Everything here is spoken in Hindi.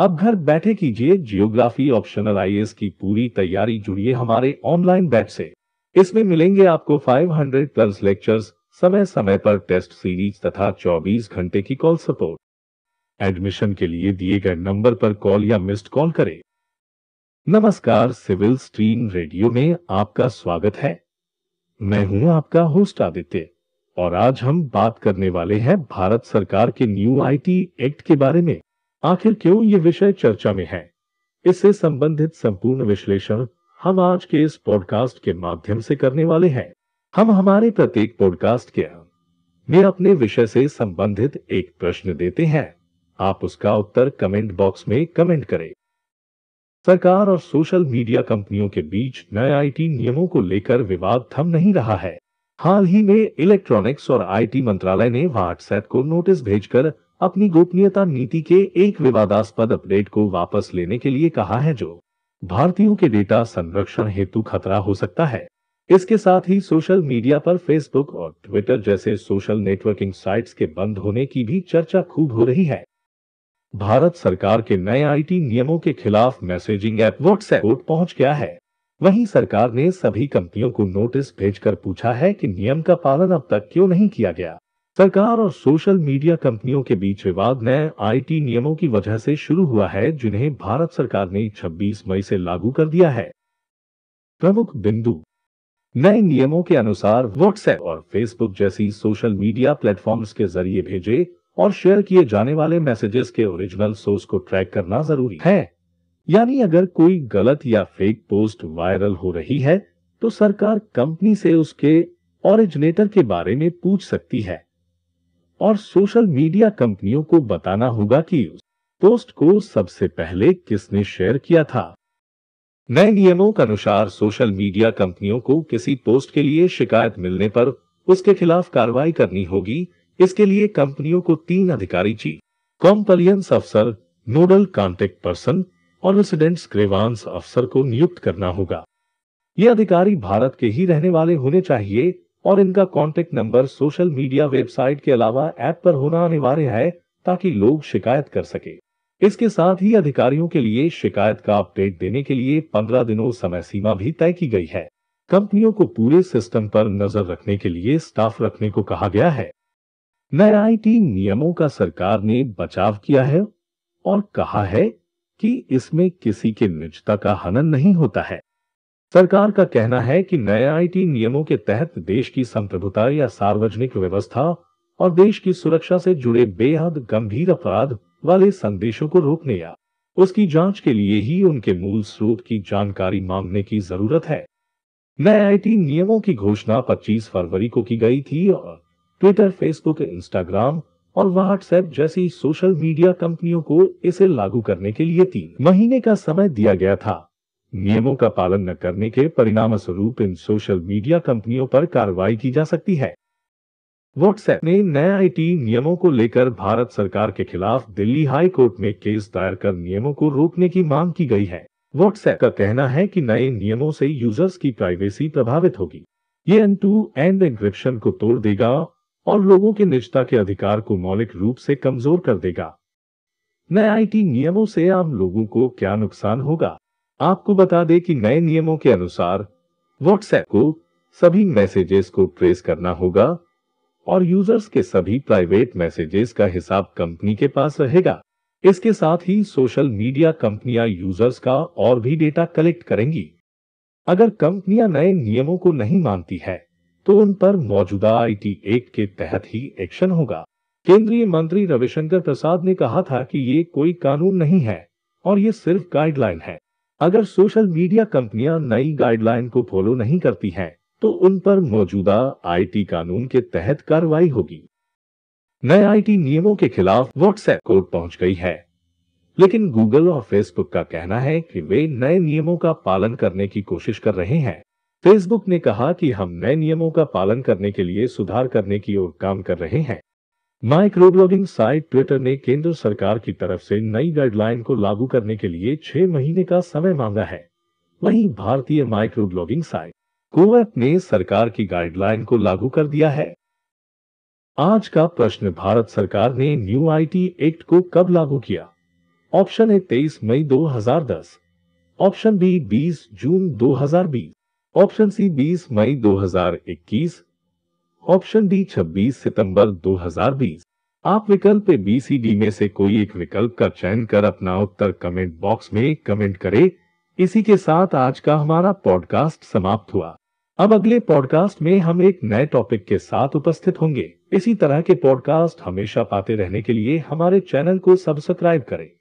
अब घर बैठे कीजिए जियोग्राफी ऑप्शनल आई की पूरी तैयारी जुड़िए हमारे ऑनलाइन बैच से इसमें मिलेंगे आपको 500 प्लस लेक्चर्स समय समय पर टेस्ट सीरीज तथा 24 घंटे की कॉल सपोर्ट एडमिशन के लिए दिए गए नंबर पर कॉल या मिस्ड कॉल करें नमस्कार सिविल स्ट्रीम रेडियो में आपका स्वागत है मैं हूं आपका होस्ट आदित्य और आज हम बात करने वाले हैं भारत सरकार के न्यू आईटी एक्ट के बारे में आखिर क्यों ये विषय चर्चा में है इससे संबंधित संपूर्ण विश्लेषण हम आज के इस पॉडकास्ट के माध्यम से करने वाले हैं हम हमारे प्रत्येक पॉडकास्ट के में अपने विषय से संबंधित एक प्रश्न देते हैं आप उसका उत्तर कमेंट बॉक्स में कमेंट करें सरकार और सोशल मीडिया कंपनियों के बीच नए आईटी नियमों को लेकर विवाद थम नहीं रहा है हाल ही में इलेक्ट्रॉनिक्स और आईटी मंत्रालय ने व्हाट्सएप को नोटिस भेजकर अपनी गोपनीयता नीति के एक विवादास्पद अपडेट को वापस लेने के लिए कहा है जो भारतीयों के डेटा संरक्षण हेतु खतरा हो सकता है इसके साथ ही सोशल मीडिया पर फेसबुक और ट्विटर जैसे सोशल नेटवर्किंग साइट्स के बंद होने की भी चर्चा खूब हो रही है भारत सरकार के नए आईटी नियमों के खिलाफ मैसेजिंग ऐप व्हाट्सएप कोर्ट पहुंच गया है वहीं सरकार ने सभी कंपनियों को नोटिस भेजकर पूछा है कि नियम का पालन अब तक क्यों नहीं किया गया सरकार और सोशल मीडिया कंपनियों के बीच विवाद नए आईटी नियमों की वजह से शुरू हुआ है जिन्हें भारत सरकार ने 26 मई से लागू कर दिया है प्रमुख बिंदु नए नियमों के अनुसार व्हाट्सएप और फेसबुक जैसी सोशल मीडिया प्लेटफॉर्म्स के जरिए भेजे और शेयर किए जाने वाले मैसेजेस के ओरिजिनल सोर्स को ट्रैक करना जरूरी है यानी अगर कोई गलत या फेक पोस्ट वायरल हो रही है तो सरकार कंपनी से उसके ओरिजिनेटर के बारे में पूछ सकती है और सोशल मीडिया कंपनियों को बताना होगा कि उस पोस्ट को सबसे पहले किसने शेयर किया था नए नियमों के अनुसार सोशल मीडिया कंपनियों को किसी पोस्ट के लिए शिकायत मिलने पर उसके खिलाफ कार्रवाई करनी होगी इसके लिए कंपनियों को तीन अधिकारी जी कॉम्पलियंस अफसर नोडल कॉन्टेक्ट पर्सन और रेसिडेंट्स ग्रेवांस अफसर को नियुक्त करना होगा ये अधिकारी भारत के ही रहने वाले होने चाहिए और इनका contact number social media website के अलावा ऐप पर होना अनिवार्य है ताकि लोग शिकायत कर सके इसके साथ ही अधिकारियों के लिए शिकायत का अपडेट देने के लिए पंद्रह दिनों समय सीमा भी तय की गई है कंपनियों को पूरे सिस्टम पर नजर रखने के लिए स्टाफ रखने को कहा गया है वैरायटी नियमों का सरकार ने बचाव किया है और कहा है कि इसमें किसी के निजता का हनन नहीं होता है सरकार का कहना है कि नए आईटी नियमों के तहत देश की संप्रभुता या सार्वजनिक व्यवस्था और देश की सुरक्षा से जुड़े बेहद गंभीर अपराध वाले संदेशों को रोकने या उसकी जांच के लिए ही उनके मूल स्रोत की जानकारी मांगने की जरूरत है नए आईटी नियमों की घोषणा 25 फरवरी को की गई थी और ट्विटर फेसबुक इंस्टाग्राम और व्हाट्सएप जैसी सोशल मीडिया कंपनियों को इसे लागू करने के लिए तीन महीने का समय दिया गया था नियमों का पालन न करने के परिणाम स्वरूप इन सोशल मीडिया कंपनियों पर कार्रवाई की जा सकती है व्हाट्सएप ने नए आईटी नियमों को लेकर भारत सरकार के खिलाफ दिल्ली हाई कोर्ट में केस दायर कर नियमों को रोकने की मांग की गई है व्हाट्सएप का कहना है कि नए नियमों से यूजर्स की प्राइवेसी प्रभावित होगी ये एन टू एंड इंक्रिप्शन को तोड़ देगा और लोगों के निजता के अधिकार को मौलिक रूप से कमजोर कर देगा नए आईटी नियमों से आम लोगों को क्या नुकसान होगा आपको बता दें कि नए नियमों के अनुसार व्हाट्सएप को सभी मैसेजेस को ट्रेस करना होगा और यूजर्स के सभी प्राइवेट मैसेजेस का हिसाब कंपनी के पास रहेगा इसके साथ ही सोशल मीडिया कंपनियां यूजर्स का और भी डेटा कलेक्ट करेंगी अगर कंपनियां नए नियमों को नहीं मानती है तो उन पर मौजूदा आईटी एक्ट के तहत ही एक्शन होगा केंद्रीय मंत्री रविशंकर प्रसाद ने कहा था कि ये कोई कानून नहीं है और ये सिर्फ गाइडलाइन है अगर सोशल मीडिया कंपनियां नई गाइडलाइन को फॉलो नहीं करती हैं, तो उन पर मौजूदा आईटी कानून के तहत कार्रवाई होगी नए आईटी नियमों के खिलाफ व्हाट्सएप कोर्ट पहुंच गई है लेकिन गूगल और फेसबुक का कहना है कि वे नए नियमों का पालन करने की कोशिश कर रहे हैं फेसबुक ने कहा कि हम नए नियमों का पालन करने के लिए सुधार करने की ओर काम कर रहे हैं माइक्रोब्लॉगिंग साइट ट्विटर ने केंद्र सरकार की तरफ से नई गाइडलाइन को लागू करने के लिए छह महीने का समय मांगा है वहीं भारतीय माइक्रोब्लॉगिंग साइट कोवैप ने सरकार की गाइडलाइन को लागू कर दिया है आज का प्रश्न भारत सरकार ने न्यू आईटी एक्ट को कब लागू किया ऑप्शन ए तेईस मई 2010, ऑप्शन बी 20 जून 2020, ऑप्शन सी 20 मई 2021 ऑप्शन डी 26 सितंबर 2020 आप विकल्प ए बी सी डी में से कोई एक विकल्प का चयन कर अपना उत्तर कमेंट बॉक्स में कमेंट करें इसी के साथ आज का हमारा पॉडकास्ट समाप्त हुआ अब अगले पॉडकास्ट में हम एक नए टॉपिक के साथ उपस्थित होंगे इसी तरह के पॉडकास्ट हमेशा पाते रहने के लिए हमारे चैनल को सब्सक्राइब करें